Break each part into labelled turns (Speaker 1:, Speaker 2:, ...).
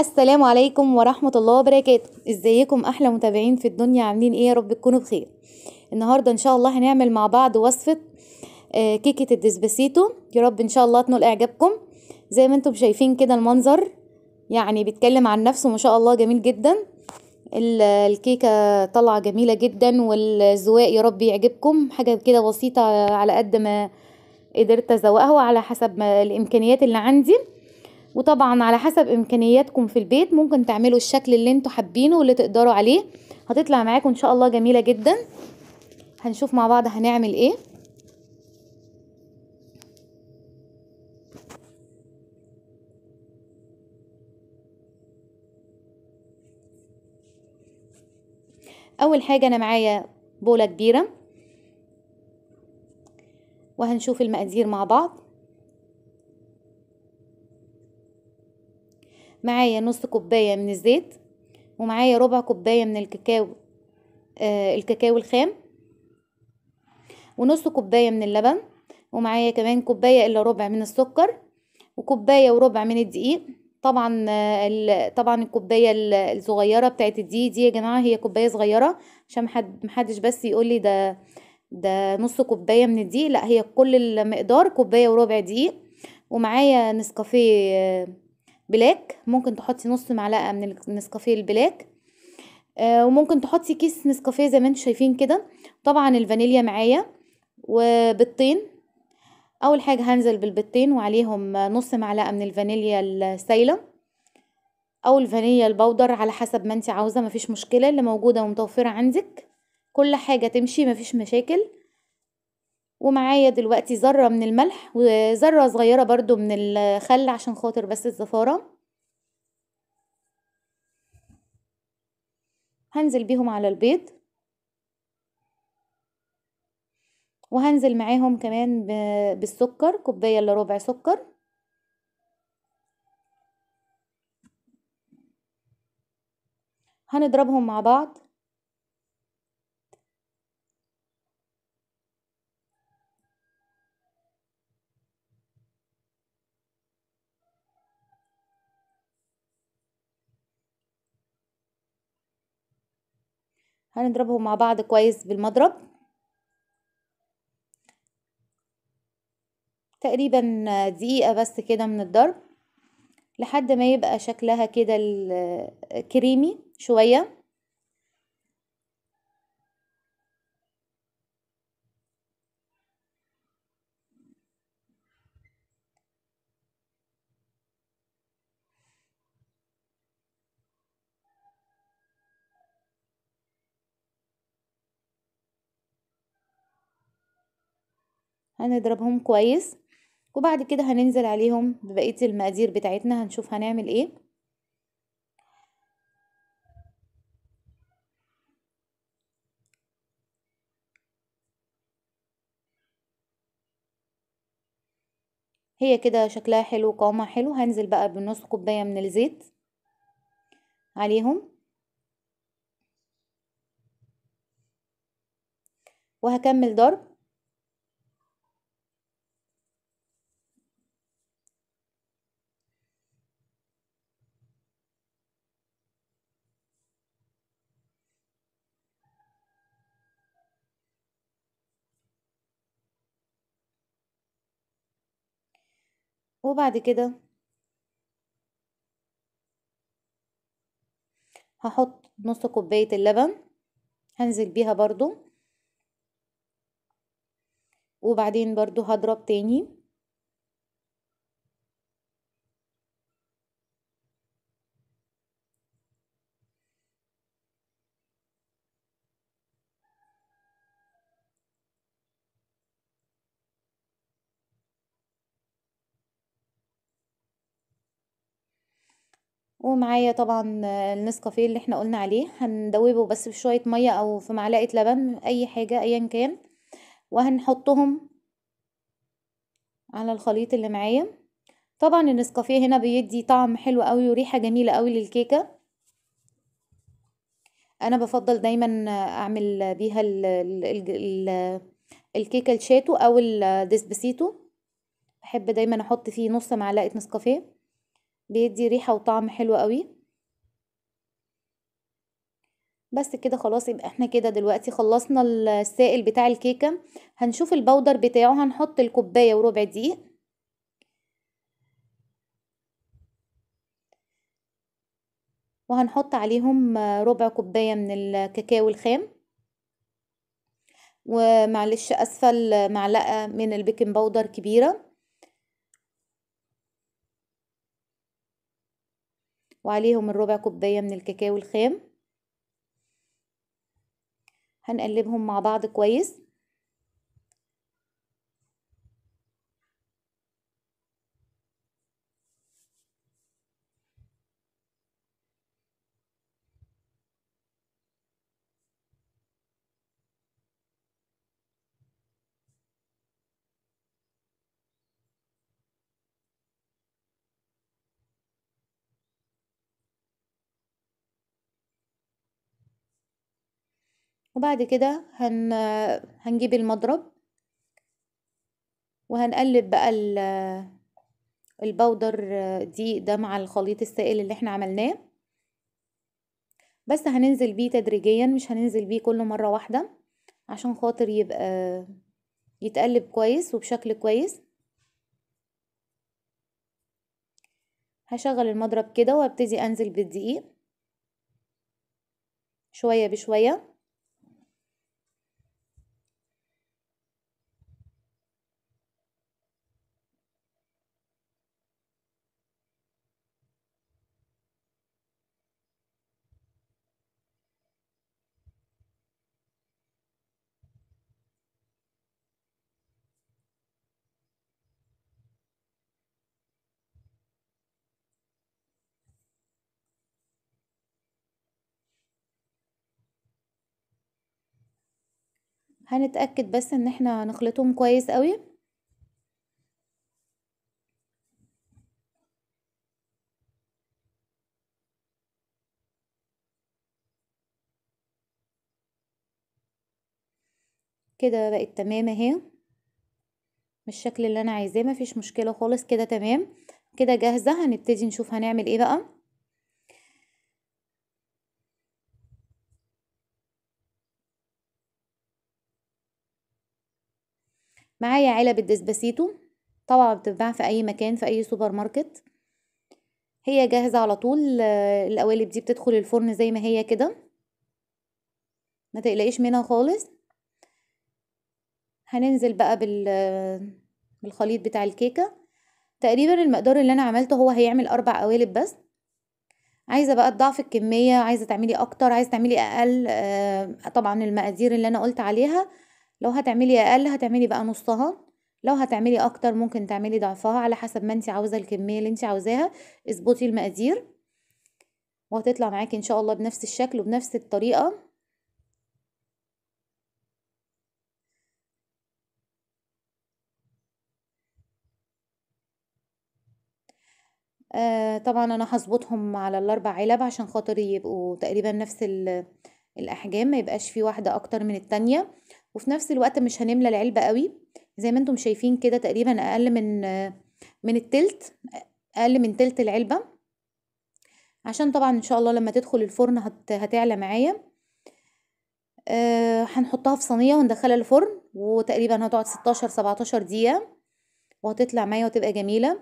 Speaker 1: السلام عليكم ورحمة الله وبركاته ازيكم احلى متابعين في الدنيا عاملين ايه يا رب تكونوا بخير النهاردة ان شاء الله هنعمل مع بعض وصفة آه، كيكة الدسبسيتو يا رب ان شاء الله تنقل اعجابكم زي ما انتم شايفين كده المنظر يعني بيتكلم عن نفسه ما شاء الله جميل جدا الكيكة طالعة جميلة جدا والزواق يا رب يعجبكم حاجة كده بسيطة على قد ما قدرت ازوقها وعلى حسب الامكانيات اللي عندي وطبعا على حسب امكانياتكم في البيت ممكن تعملوا الشكل اللي انتوا حابينه واللي تقدروا عليه هتطلع معاكم ان شاء الله جميله جدا هنشوف مع بعض هنعمل ايه اول حاجه انا معايا بوله كبيره وهنشوف المقادير مع بعض معايا نص كوباية من الزيت ومعايا ربع كوباية من الكاكاو آه الكاكاو الخام ونص كوباية من اللبن ومعايا كمان كوباية إلا ربع من السكر وكوباية وربع من الدقيق طبعا آه، طبعا الكوبايه الصغيره بتاعت الدقيق دي يا جماعه هي كوبايه صغيره عشان محدش بس يقولي ده ده نص كوبايه من الدقيق لا هي كل المقدار كوبايه وربع دقيق ومعايا نسكافيه آه، بلاك ممكن تحطي نص معلقه من النسكافيه البلاك آه، وممكن تحطي كيس نسكافيه زي ما انتم شايفين كده طبعا الفانيليا معايا وبيضتين اول حاجه هنزل بالبيضتين وعليهم نص معلقه من الفانيليا السايله او الفانيليا البودر على حسب ما انت عاوزه مفيش مشكله اللي موجوده ومتوفره عندك كل حاجه تمشي مفيش مشاكل ومعايا دلوقتي ذرة من الملح وذرة صغيرة برضو من الخل عشان خاطر بس الزفارة هنزل بيهم على البيض وهنزل معاهم كمان بالسكر كوباية الا ربع سكر هنضربهم مع بعض هنضربهم مع بعض كويس بالمضرب تقريبا دقيقة بس كده من الضرب لحد ما يبقى شكلها كده كريمي شوية هنضربهم كويس وبعد كده هننزل عليهم ببقية المقادير بتاعتنا هنشوف هنعمل ايه هي كده شكلها حلو وقوامها حلو هنزل بقى بنص كوباية من الزيت عليهم وهكمل ضرب وبعد كده هحط نص كوباية اللبن هنزل بيها برضو وبعدين برضو هضرب تاني ومعايا طبعا النسكافيه اللي احنا قلنا عليه هندوبه بس بشويه ميه او في معلقه لبن اي حاجه ايا كان وهنحطهم على الخليط اللي معايا طبعا النسكافيه هنا بيدي طعم حلو قوي وريحه جميله قوي للكيكه انا بفضل دايما اعمل بيها ال ال الكيكه الشاتو او الديسبسيتو بحب دايما احط فيه نص معلقه نسكافيه بيدي ريحة وطعم حلو قوي بس كده خلاص يبقى احنا كده دلوقتي خلصنا السائل بتاع الكيكة هنشوف البودر بتاعه هنحط الكوباية وربع دقيق وهنحط عليهم ربع كوباية من الكاكاو الخام ومعلش اسفل معلقة من البيكنج باودر كبيرة وعليهم الربع كوباية من الكاكاو الخام هنقلبهم مع بعض كويس وبعد كده هن... هنجيب المضرب وهنقلب بقى البودر دي ده مع الخليط السائل اللي احنا عملناه بس هننزل بيه تدريجيا مش هننزل بيه كل مرة واحدة عشان خاطر يبقى يتقلب كويس وبشكل كويس هشغل المضرب كده وابتدي انزل بالدقيق شوية بشوية هنتأكد بس ان احنا نخلطهم كويس قوي كده بقت تمام اهي بالشكل اللي انا عايزاه مفيش مشكله خالص كده تمام كده جاهزه هنبتدي نشوف هنعمل ايه بقى معايا علب الدسباسيتو طبعا بتتباع في اي مكان في اي سوبر ماركت هي جاهزة على طول آه، القوالب دي بتدخل الفرن زي ما هي كده ما تقلقيش منها خالص هننزل بقى بال آه، بالخليط بتاع الكيكة تقريبا المقدار اللي انا عملته هو هيعمل اربع قوالب بس عايزه بقى تضعف الكميه عايزه تعملي اكتر عايزه تعملي اقل آه، طبعا المقادير اللي انا قلت عليها لو هتعملي اقل هتعملي بقى نصها لو هتعملي اكتر ممكن تعملي ضعفها على حسب ما انت عاوزه الكميه اللي انت عاوزاها اظبطي المقادير وهتطلع معاكي ان شاء الله بنفس الشكل وبنفس الطريقه آه طبعا انا هظبطهم على الاربع علب عشان خاطر يبقوا تقريبا نفس الاحجام ما يبقاش في واحده اكتر من التانية وفي نفس الوقت مش هنملى العلبة قوي زي ما انتم شايفين كده تقريبا اقل من من التلت اقل من تلت العلبة عشان طبعا ان شاء الله لما تدخل الفرن هت هتعلى معايا أه هنحطها في صينية وندخلها الفرن وتقريبا هتقعد 16 17 دقيقة وهتطلع معايا وتبقى جميلة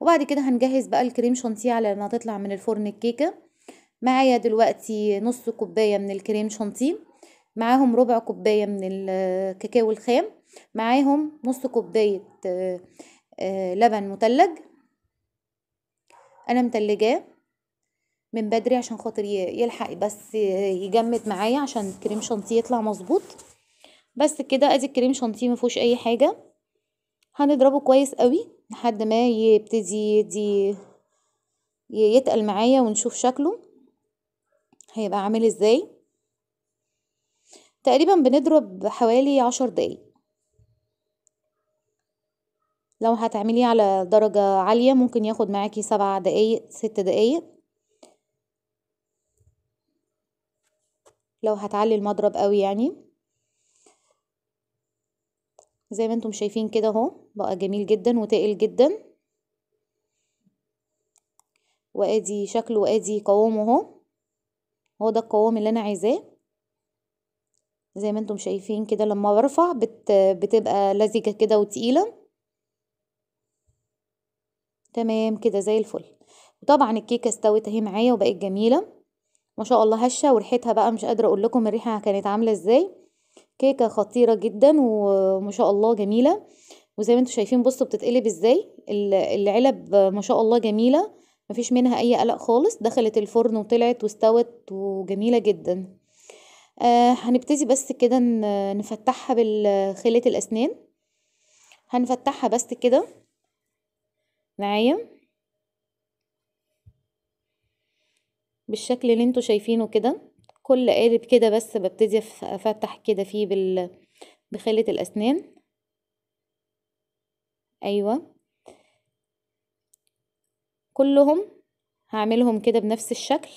Speaker 1: وبعد كده هنجهز بقى الكريم شانتيه على ما تطلع من الفرن الكيكة معايا دلوقتي نص كوباية من الكريم شانتيه معاهم ربع كوباية من الكاكاو آه، الخام معاهم نص كوباية آه، آه، لبن متلج انا متلجاه من بدري عشان خاطر يلحق بس يجمد معايا عشان الكريم شانتيه يطلع مظبوط بس كده ادي الكريم شانتيه ما فيهوش اي حاجه هنضربه كويس قوي لحد ما يبتدي يدي يتقل معايا ونشوف شكله هيبقى عامل ازاي تقريبا بنضرب حوالي عشر دقايق لو هتعمليه على درجة عالية ممكن ياخد معاكي سبع دقايق ست دقايق لو هتعلي المضرب قوي يعني زي ما انتم شايفين كده اهو بقى جميل جدا وتقل جدا وادي شكله وادي قوامه اهو هو ده القوام اللي انا عايزاه زي ما انتم شايفين كده لما برفع بت بتبقى لزجة كده وتقيلة تمام كده زي الفل طبعا الكيكة استوت اهي معايا وبقت جميلة ما شاء الله هشة وريحتها بقى مش قادرة اقول لكم الريحة كانت عاملة ازاي كيكة خطيرة جدا وما شاء الله جميلة وزي ما انتم شايفين بصوا بتتقلب ازاي العلب ما شاء الله جميلة مفيش منها اي قلق خالص دخلت الفرن وطلعت واستوت وجميلة جدا آه، هنبتدي بس كده نفتّحها بالخلية الأسنان، هنفتّحها بس كده معايا. بالشكل اللي انتوا شايفينه كده، كل قالب كده بس ببتدي أفتّح كده فيه بال بخلة الأسنان. أيوه. كلّهم هعملهم كده بنفس الشكل.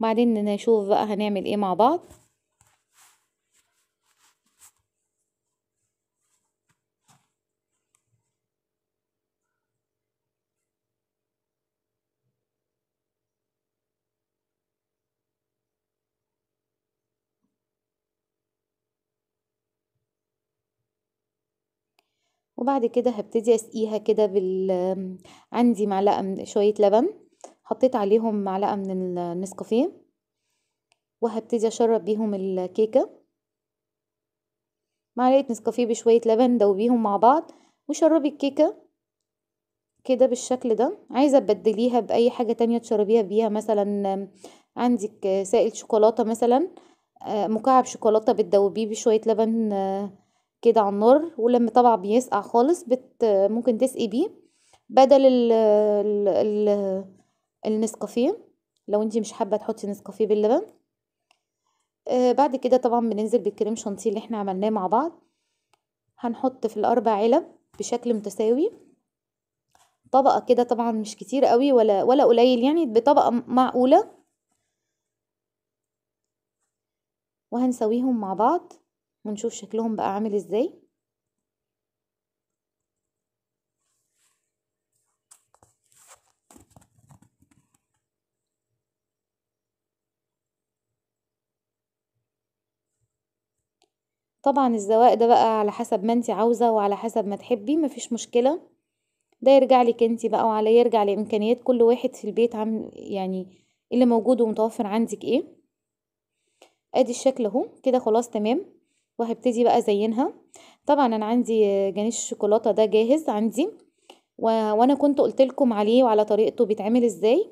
Speaker 1: وبعدين نشوف بقى هنعمل ايه مع بعض وبعد كده هبتدي اسقيها كده بال عندي معلقه من شويه لبن حطيت عليهم معلقة من النسكافيه وهبتدي أشرب بيهم الكيكة معلقة نسكافيه بشوية لبن دوبيهم مع بعض وشربي الكيكة كده بالشكل ده عايزة تبدليها بأي حاجة تانية تشربيها بيها مثلا عندك سائل شوكولاتة مثلا آه، مكعب شوكولاتة بتدوبيه بشوية لبن آه، كده على النار ولما طبعا بيسقع خالص بت ممكن تسقي بيه بدل ال ال النسكافيه لو انتي مش حابه تحطي نسكافيه باللبن آه بعد كده طبعا بننزل بالكريم شانتيه اللي احنا عملناه مع بعض هنحط في الاربع علب بشكل متساوي طبقه كده طبعا مش كتير قوي ولا ولا قليل يعني بطبقه معقوله وهنسويهم مع بعض ونشوف شكلهم بقى عامل ازاي طبعا الزواق ده بقى على حسب ما انت عاوزة وعلى حسب ما تحبي مفيش مشكلة ده يرجع لك انت بقى وعلى يرجع لامكانيات كل واحد في البيت عم يعني اللي موجود ومتوفر عندك ايه ادي الشكل اهو كده خلاص تمام وهبتدي بقى زينها طبعا انا عندي جنيش الشوكولاته ده جاهز عندي و... وانا كنت قلت لكم عليه وعلى طريقته بيتعمل ازاي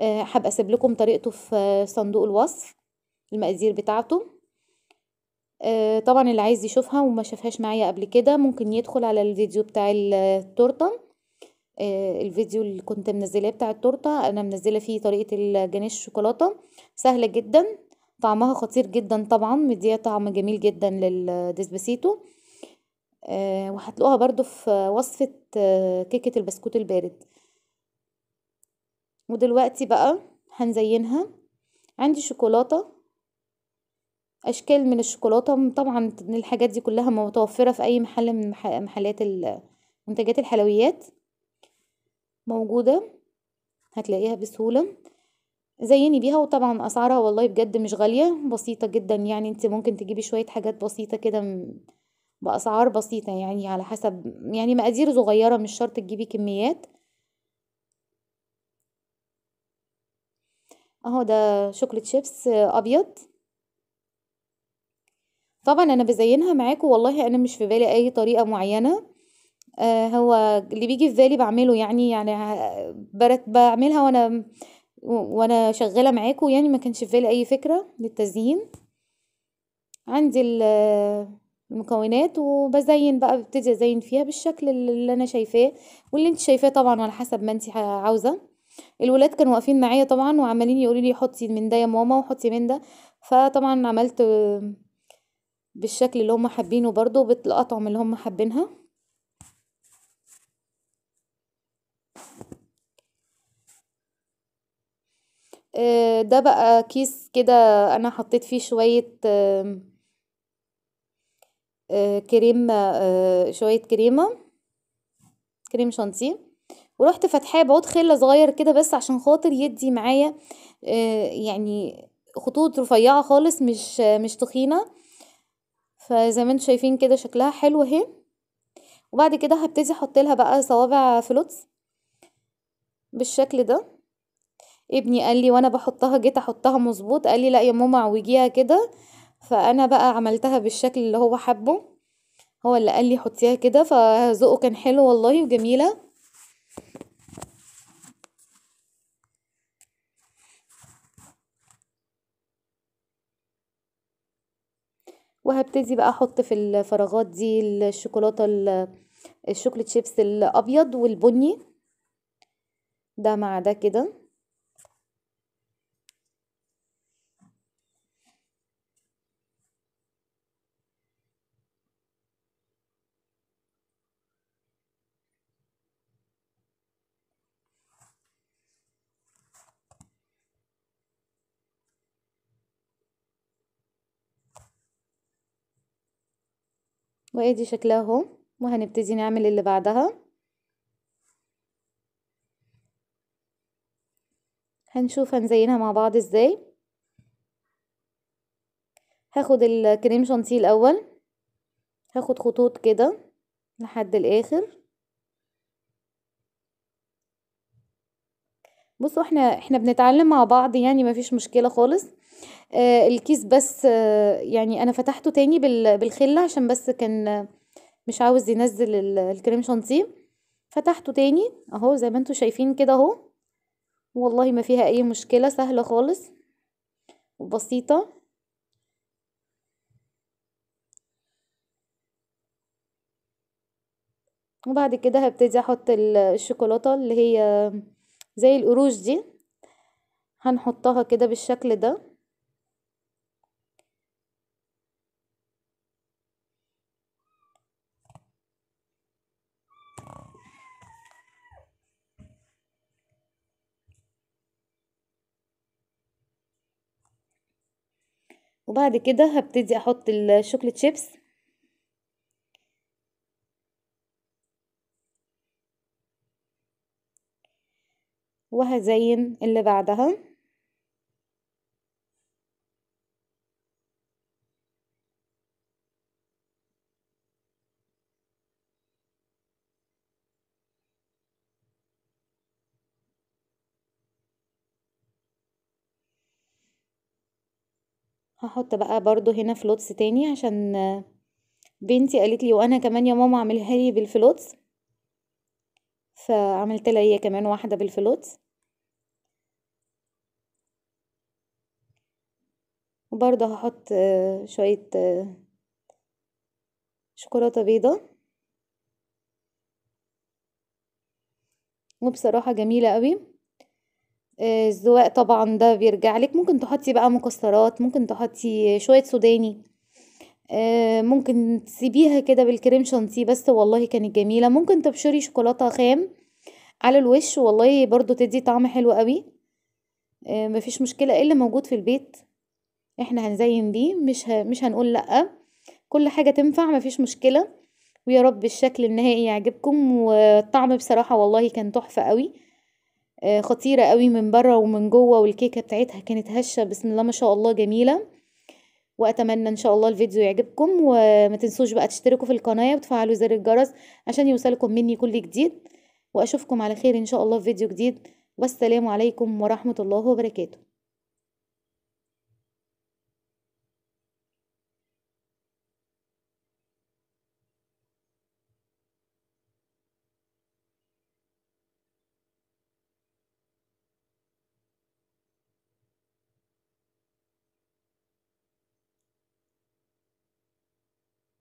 Speaker 1: آه، هبقى أه اسيب لكم طريقته في صندوق الوصف المقادير بتاعته آه، طبعا اللي عايز يشوفها وما شافهاش معايا قبل كده ممكن يدخل على الفيديو بتاع التورته آه، الفيديو اللي كنت منزلاه بتاع التورته انا منزله فيه طريقه الجنيش الشوكولاته سهله جدا طعمها خطير جدا طبعا مديها طعم جميل جدا للديسباسيتو آه، وهتلاقوها برضو في وصفه كيكه البسكوت البارد ودلوقتي بقى هنزينها عندي شوكولاته اشكال من الشوكولاته طبعا الحاجات دي كلها متوفره في اي محل من محلات منتجات الحلويات موجوده هتلاقيها بسهوله زيني بيها وطبعا اسعارها والله بجد مش غاليه بسيطه جدا يعني انت ممكن تجيبي شويه حاجات بسيطه كده باسعار بسيطه يعني على حسب يعني مقادير صغيره مش شرط تجيبي كميات اهو ده شوكليت شيبس آه، ابيض طبعا انا بزينها معاكم والله انا مش في بالي اي طريقه معينه آه هو اللي بيجي في بالي بعمله يعني يعني بعملها وانا وانا شغاله معاكم يعني ما كانش في بالي اي فكره للتزيين عندي المكونات وبزين بقى ببتدي ازين فيها بالشكل اللي انا شايفاه واللي انت شايفاه طبعا على حسب ما انت عاوزه الولاد كانوا واقفين معايا طبعا وعمالين يقولوا لي حطي من ده يا ماما وحطي من ده فطبعا عملت بالشكل اللي هم حابينه برضو بالاطعم اللي هم حابينها آه، ده بقى كيس كده انا حطيت فيه شوية آه، آه، كريم شوية كريمة كريم شانتي ورحت فاتحاه بعود خله صغير كده بس عشان خاطر يدي معايا يعني خطوط رفيعه خالص مش مش تخينه فزي ما انتم شايفين كده شكلها حلو اهي وبعد كده هبتدي احط لها بقى صوابع فلوتس بالشكل ده ابني قال لي وانا بحطها جيت احطها مظبوط قال لي لا يا ماما عوجيها كده فانا بقى عملتها بالشكل اللي هو حبه هو اللي قال لي حطيها كده فذوقه كان حلو والله وجميله وهبتدي بقى احط في الفراغات دي الشوكولاته الشوكليت شيبس الابيض والبني ده مع ده كده وادي شكلها اهو وهنبتدي نعمل اللي بعدها هنشوف هنزينها مع بعض ازاي هاخد الكريم شانتيه الاول هاخد خطوط كده لحد الاخر بصوا احنا احنا بنتعلم مع بعض يعني مفيش مشكله خالص آه، الكيس بس آه، يعني أنا فتحته تاني بالخِلّة عشان بس كان مش عاوز ينزّل الكريم شانتيه فتحته تاني أهو زي ما أنتم شايفين كده أهو، والله ما فيها أي مشكلة سهلة خالص، وبسيطة. وبعد كده هبتدي أحُط الشوكولاتة اللي هي زي القروش دي، هنحُطّها كده بالشكل ده. وبعد كده هبتدي احط الشوكليت شيبس وهزين اللي بعدها هحط بقى برضو هنا فلوتس تاني عشان بنتي قالت لي وانا كمان يا ماما اعملها لي بالفلوتس فعملت لها هي كمان واحده بالفلوتس وبرضو هحط شويه شوكولاته بيضه وبصراحه جميله قوي آه، الزواق طبعًا ده بيرجع لِك، ممكن تحطّي بقى مكسّرات، ممكن تحطّي شوية سوداني، آه، ممكن تسيبيها كده بالكريم شانتيه بس والله كانت جميلة، ممكن تبشري شوكولاتة خام على الوِش والله برضه تدّي طعم حلو أوي، آه، مفيش مشكلة إيه اللي موجود في البيت إحنا هنزيّن بيه، مش ه مش هنقول لأ، كل حاجة تنفع مفيش مشكلة، ويا رب الشكل النهائي يعجبكم والطعم بصراحة والله كان تحفة أوي. آه، خطيرة قوي من بره ومن جوه والكيكة بتاعتها كانت هشة بسم الله ما شاء الله جميلة واتمنى ان شاء الله الفيديو يعجبكم وما تنسوش بقى تشتركوا في القناة وتفعلوا زر الجرس عشان يوصلكم مني كل جديد واشوفكم على خير ان شاء الله في فيديو جديد والسلام عليكم ورحمة الله وبركاته